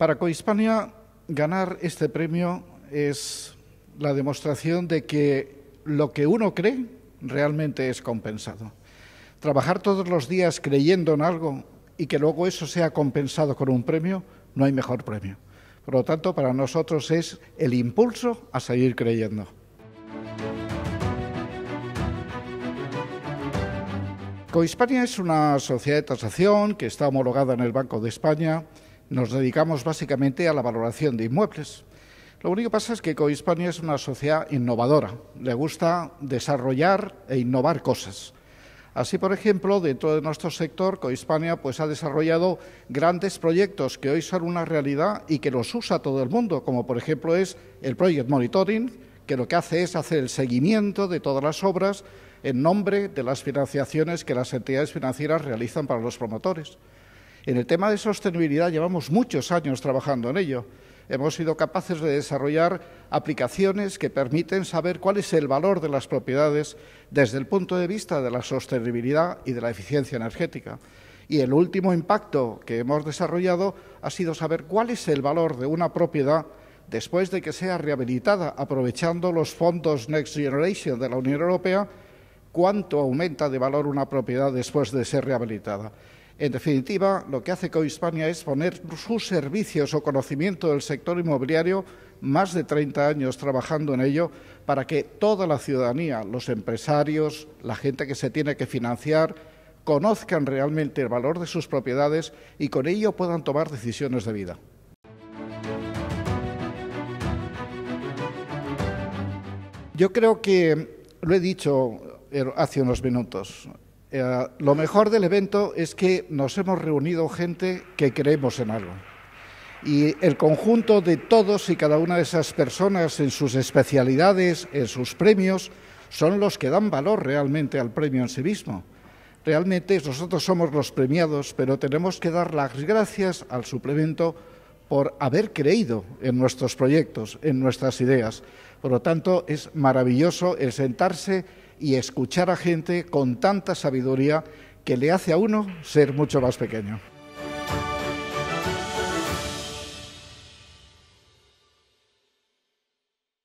Para Cohispania ganar este premio es la demostración de que lo que uno cree realmente es compensado. Trabajar todos los días creyendo en algo y que luego eso sea compensado con un premio, no hay mejor premio. Por lo tanto, para nosotros es el impulso a seguir creyendo. Cohispania es una sociedad de tasación que está homologada en el Banco de España nos dedicamos básicamente a la valoración de inmuebles. Lo único que pasa es que Cohispania es una sociedad innovadora, le gusta desarrollar e innovar cosas. Así, por ejemplo, dentro de nuestro sector, Cohispania pues, ha desarrollado grandes proyectos que hoy son una realidad y que los usa todo el mundo, como por ejemplo es el Project Monitoring, que lo que hace es hacer el seguimiento de todas las obras en nombre de las financiaciones que las entidades financieras realizan para los promotores. En el tema de sostenibilidad llevamos muchos años trabajando en ello. Hemos sido capaces de desarrollar aplicaciones que permiten saber cuál es el valor de las propiedades desde el punto de vista de la sostenibilidad y de la eficiencia energética. Y el último impacto que hemos desarrollado ha sido saber cuál es el valor de una propiedad después de que sea rehabilitada, aprovechando los fondos Next Generation de la Unión Europea, cuánto aumenta de valor una propiedad después de ser rehabilitada. En definitiva, lo que hace Cohispania es poner sus servicios o conocimiento del sector inmobiliario, más de 30 años trabajando en ello, para que toda la ciudadanía, los empresarios, la gente que se tiene que financiar, conozcan realmente el valor de sus propiedades y con ello puedan tomar decisiones de vida. Yo creo que lo he dicho eh, hace unos minutos. Eh, lo mejor del evento es que nos hemos reunido gente que creemos en algo. Y el conjunto de todos y cada una de esas personas en sus especialidades, en sus premios, son los que dan valor realmente al premio en sí mismo. Realmente nosotros somos los premiados, pero tenemos que dar las gracias al suplemento por haber creído en nuestros proyectos, en nuestras ideas. Por lo tanto, es maravilloso el sentarse y escuchar a gente con tanta sabiduría que le hace a uno ser mucho más pequeño.